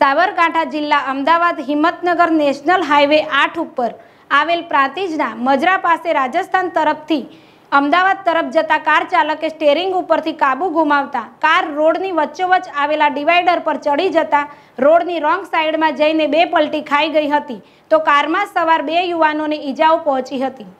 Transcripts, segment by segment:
સાબરકાંઠા જિલ્લા Ahmedabad Himmatnagar national highway આઠ ઉપર આવેલ પ્રાંતિજના મજરા પાસે રાજસ્થાન તરફથી અમદાવાદ તરફ જતા કાર ચાલકે સ્ટેરિંગ ઉપરથી કાબુ ગુમાવતા કાર રોડની વચ્ચોવચ્ચ આવેલા ડિવાઈડર પર ચડી જતા રોડની રોંગ સાઈડમાં જઈને બે પલટી ખાઈ ગઈ હતી તો કારમાં સવાર બે યુવાનોને ઈજાઓ પહોંચી હતી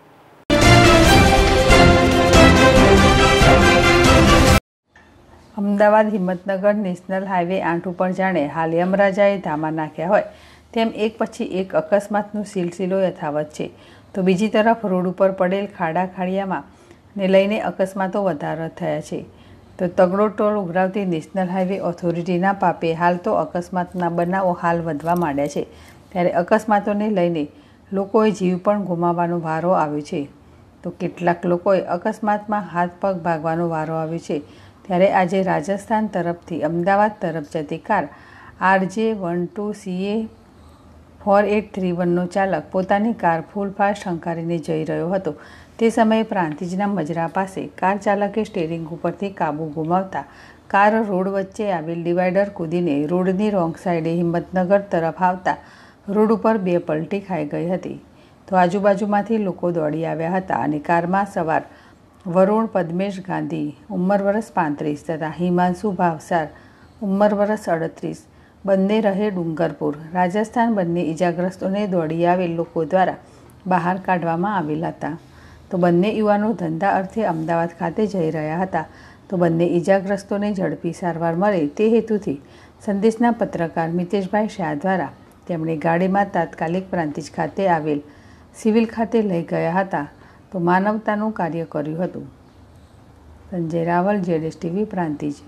અમદાવાદ હિંમતનગર નેશનલ હાઈવે આઠ પણ જાણે હાલ યમરાજાએ ધામા નાખ્યા હોય તેમ એક પછી એક અકસ્માતનું સિલસિલો યથાવત છે તો બીજી તરફ રોડ ઉપર પડેલ ખાડા ખાડિયામાં ને લઈને અકસ્માતો વધારો થયા છે તો તગડો ટોલ ઉઘરાવતી નેશનલ હાઈવે ઓથોરિટીના પાપે હાલ તો અકસ્માતના બનાવો હાલ વધવા માંડ્યા છે ત્યારે અકસ્માતોને લઈને લોકોએ જીવ પણ ગુમાવવાનો વારો આવ્યો છે તો કેટલાક લોકોએ અકસ્માતમાં હાથ પગ ભાગવાનો વારો આવ્યો છે ત્યારે આજે રાજસ્થાન તરફથી અમદાવાદ તરફ જતી car RJ one two CA four eight three વનનો ચાલક પોતાની કાર ફૂલ ફાસ્ટ હંકારીને જઈ રહ્યો હતો તે સમયે પ્રાંતિજના મજરા પાસે કાર ચાલકે સ્ટેરિંગ ઉપરથી કાબુ ગુમાવતા કાર રોડ વચ્ચે આવેલ ડિવાઈડર કૂદીને રોડની રોંગ સાઈડે હિંમતનગર તરફ આવતા રોડ ઉપર બે પલટી ખાઈ ગઈ હતી તો આજુબાજુમાંથી લોકો દોડી આવ્યા હતા અને કારમાં સવાર વરુણ પદ્મેશ ગાંધી ઉંમર વરસ પાંત્રીસ તથા હિમાંશુ ભાવસાર ઉંમર વરસ અડત્રીસ બંને રહે ડુંગરપુર રાજસ્થાન બંને ઇજાગ્રસ્તોને દોડી આવેલ લોકો દ્વારા બહાર કાઢવામાં આવેલા હતા તો બંને યુવાનો ધંધા અર્થે અમદાવાદ ખાતે જઈ રહ્યા હતા તો બંને ઇજાગ્રસ્તોને ઝડપી સારવાર મળે તે હેતુથી સંદેશના પત્રકાર મિતેશભાઈ શાહ દ્વારા તેમણે ગાડીમાં તાત્કાલિક પ્રાંતિજ ખાતે આવેલ સિવિલ ખાતે લઈ ગયા હતા તો માનવતાનું કાર્ય કર્યું હતું સંજય રાવલ જેડેશ ટીવી પ્રાંતિજ